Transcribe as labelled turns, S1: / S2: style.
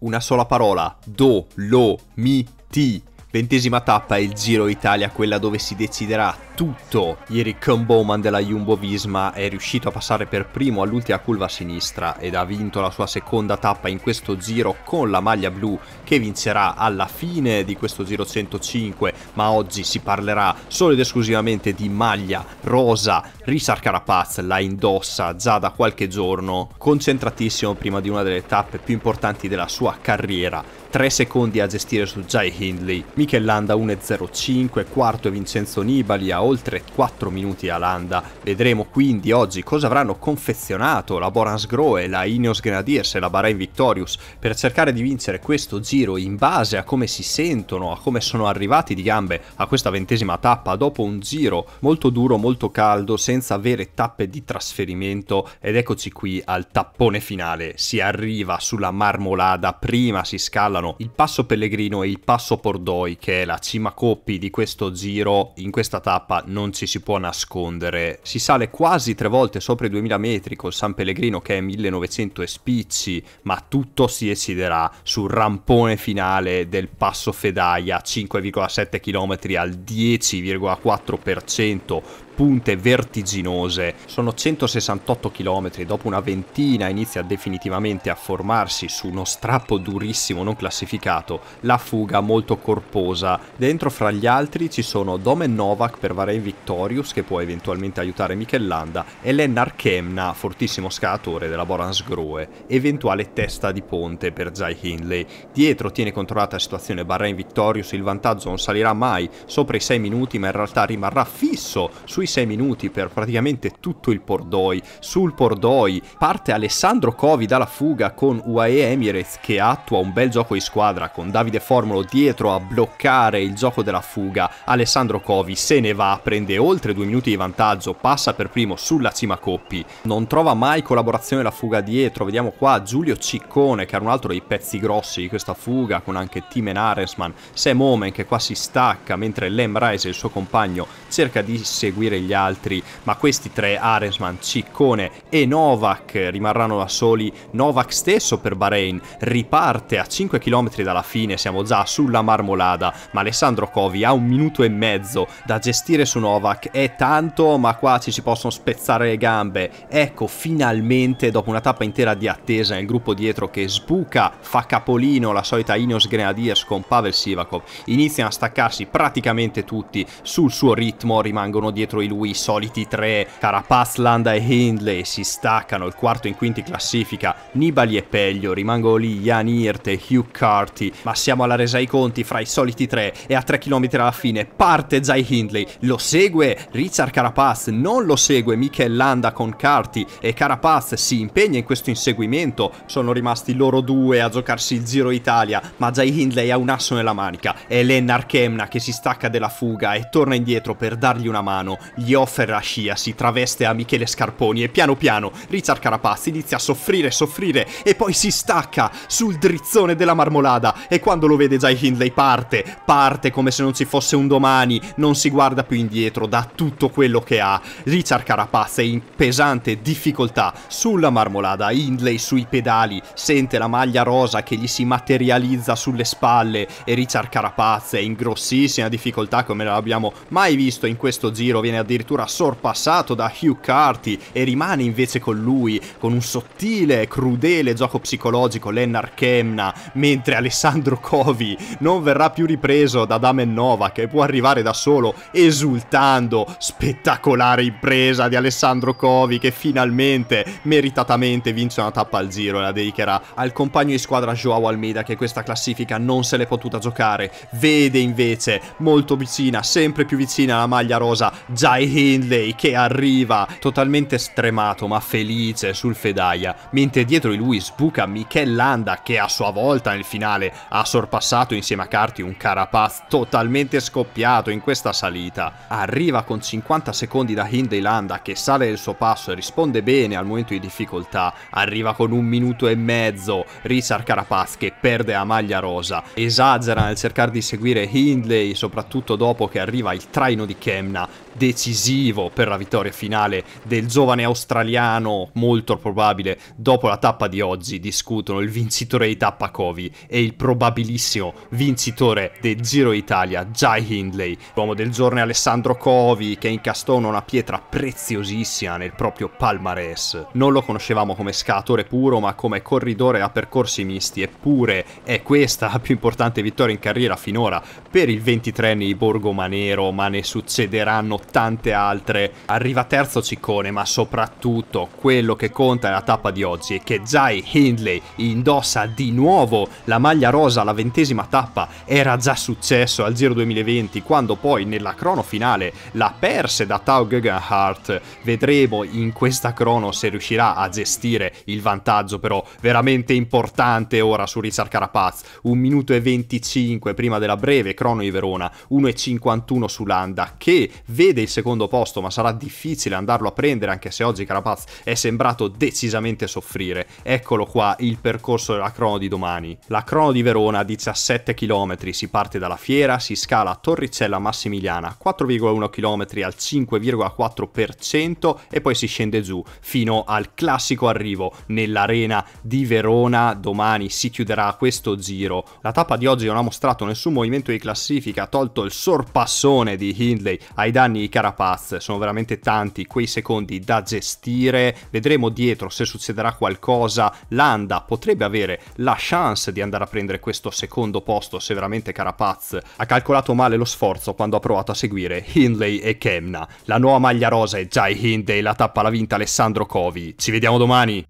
S1: una sola parola, do, lo, mi, ti. Ventesima tappa è il Giro Italia, quella dove si deciderà tutto. Ieri Ken Bowman della Jumbo Visma è riuscito a passare per primo all'ultima curva a sinistra ed ha vinto la sua seconda tappa in questo giro con la maglia blu che vincerà alla fine di questo giro 105, ma oggi si parlerà solo ed esclusivamente di maglia rosa. Richard Carapaz la indossa già da qualche giorno, concentratissimo prima di una delle tappe più importanti della sua carriera. 3 secondi a gestire su Jai Hindley, Michel Landa 1.05, quarto Vincenzo Nibali a oltre 4 minuti a Landa. Vedremo quindi oggi cosa avranno confezionato la Borans Groe, la Ineos Grenadiers e la Bahrain Victorious per cercare di vincere questo giro in base a come si sentono, a come sono arrivati di gambe a questa ventesima tappa dopo un giro molto duro, molto caldo, senza avere tappe di trasferimento ed eccoci qui al tappone finale. Si arriva sulla marmolada, prima si scalano il passo Pellegrino e il passo Pordoi che è la cima coppi di questo giro in questa tappa non ci si può nascondere. Si sale quasi tre volte sopra i 2000 metri col San Pellegrino che è 1900 e spicci, ma tutto si esiderà sul rampone finale del passo Fedaia, 5,7 km al 10,4% punte vertiginose. Sono 168 km, dopo una ventina inizia definitivamente a formarsi su uno strappo durissimo non classificato, la fuga molto corposa. Dentro fra gli altri ci sono Domen Novak per Varane Victorious che può eventualmente aiutare Landa e Lennar Kemna, fortissimo scalatore della Borans Groe, eventuale testa di ponte per Jai Hindley. Dietro tiene controllata la situazione Bahrain Victorious, il vantaggio non salirà mai sopra i 6 minuti ma in realtà rimarrà fisso sui 6 minuti per praticamente tutto il Pordoi. Sul Pordoi parte Alessandro Covi dalla fuga con UAE Emirates che attua un bel gioco di squadra con Davide Formolo dietro a bloccare il gioco della fuga. Alessandro Covi se ne va, prende oltre 2 minuti di vantaggio, passa per primo sulla cima Coppi. Non trova mai collaborazione la fuga dietro, vediamo qua Giulio Ciccone che era un altro dei pezzi grossi di questa fuga con anche Timen Aresman, Sam Omen che qua si stacca mentre Lem Rice e il suo compagno cerca di seguire eliminare gli altri, ma questi tre, Arensman, Ciccone e Novak, rimarranno da soli. Novak stesso per Bahrain riparte a 5 km dalla fine, siamo già sulla marmolada, ma Alessandro Covi ha un minuto e mezzo da gestire su Novak, è tanto, ma qua ci si possono spezzare le gambe. Ecco, finalmente, dopo una tappa intera di attesa nel gruppo dietro che sbuca, fa capolino la solita Ineos Grenadiers con Pavel Sivakov, iniziano a staccarsi praticamente tutti sul suo ritmo, rimangono dietro i lui i soliti tre, Carapaz, Landa e Hindley, si staccano, il quarto in quinti classifica, Nibali e Peglio, rimangono lì Jan Hirt e Hugh Carty, ma siamo alla resa ai conti fra i soliti tre e a 3 km alla fine parte Zai Hindley, lo segue Richard Carapaz, non lo segue Michel Landa con Carty e Carapaz si impegna in questo inseguimento, sono rimasti loro due a giocarsi il Giro Italia, ma Zai Hindley ha un asso nella manica, è Lennart Kemna che si stacca della fuga e torna indietro per dargli una mano, gli offer la scia, si traveste a Michele Scarponi e piano piano Richard Carapazzi inizia a soffrire, soffrire e poi si stacca sul drizzone della marmolada e quando lo vede Jai Hindley parte, parte come se non ci fosse un domani, non si guarda più indietro, dà tutto quello che ha. Richard Carapazzi è in pesante difficoltà sulla marmolada, Hindley sui pedali, sente la maglia rosa che gli si materializza sulle spalle e Richard Carapazzi è in grossissima difficoltà come non l'abbiamo mai visto in questo giro, viene ad addirittura sorpassato da Hugh Carty e rimane invece con lui con un sottile, crudele gioco psicologico Lennart Kemna, mentre Alessandro Covi non verrà più ripreso da Damen Nova che può arrivare da solo esultando, spettacolare impresa di Alessandro Covi che finalmente meritatamente vince una tappa al giro e la dedicherà al compagno di squadra Joao Almeida che questa classifica non se l'è potuta giocare, vede invece molto vicina, sempre più vicina alla maglia rosa già Kai Hindley che arriva totalmente stremato ma felice sul Fedaia, mentre dietro di lui sbuca Michel Landa che a sua volta nel finale ha sorpassato insieme a Carti un Carapaz totalmente scoppiato in questa salita. Arriva con 50 secondi da Hindley Landa che sale il suo passo e risponde bene al momento di difficoltà, arriva con un minuto e mezzo Richard Carapaz che perde la maglia rosa, esagera nel cercare di seguire Hindley soprattutto dopo che arriva il traino di Kemna, decide decisivo per la vittoria finale del giovane australiano, molto probabile, dopo la tappa di oggi discutono il vincitore di tappa Covi e il probabilissimo vincitore del Giro Italia, Jai Hindley. L'uomo del giorno è Alessandro Covi che incastona una pietra preziosissima nel proprio palmarès. Non lo conoscevamo come scalatore puro ma come corridore a percorsi misti eppure è questa la più importante vittoria in carriera finora per il 23enne di Borgo Manero ma ne succederanno tanti tante altre. Arriva terzo Ciccone, ma soprattutto quello che conta nella tappa di oggi è che Jai Hindley indossa di nuovo la maglia rosa alla ventesima tappa. Era già successo al Giro 2020 quando poi nella crono finale la perse da Tao Gegenhardt. Vedremo in questa crono se riuscirà a gestire il vantaggio però veramente importante ora su Richard Carapaz. Un minuto e 25 prima della breve crono di Verona, 1 e 51 su Landa che vede il secondo posto, ma sarà difficile andarlo a prendere anche se oggi Carapaz è sembrato decisamente soffrire. Eccolo qua il percorso della crono di domani. La crono di Verona 17 km, si parte dalla Fiera, si scala a Torricella Massimiliana 4,1 km al 5,4% e poi si scende giù fino al classico arrivo nell'arena di Verona. Domani si chiuderà questo giro. La tappa di oggi non ha mostrato nessun movimento di classifica, tolto il sorpassone di Hindley ai danni di Carapaz Carapaz, sono veramente tanti quei secondi da gestire, vedremo dietro se succederà qualcosa, Landa potrebbe avere la chance di andare a prendere questo secondo posto se veramente Carapaz ha calcolato male lo sforzo quando ha provato a seguire Hindley e Kemna. La nuova maglia rosa è già Hindley, la tappa l'ha vinta Alessandro Covi. Ci vediamo domani!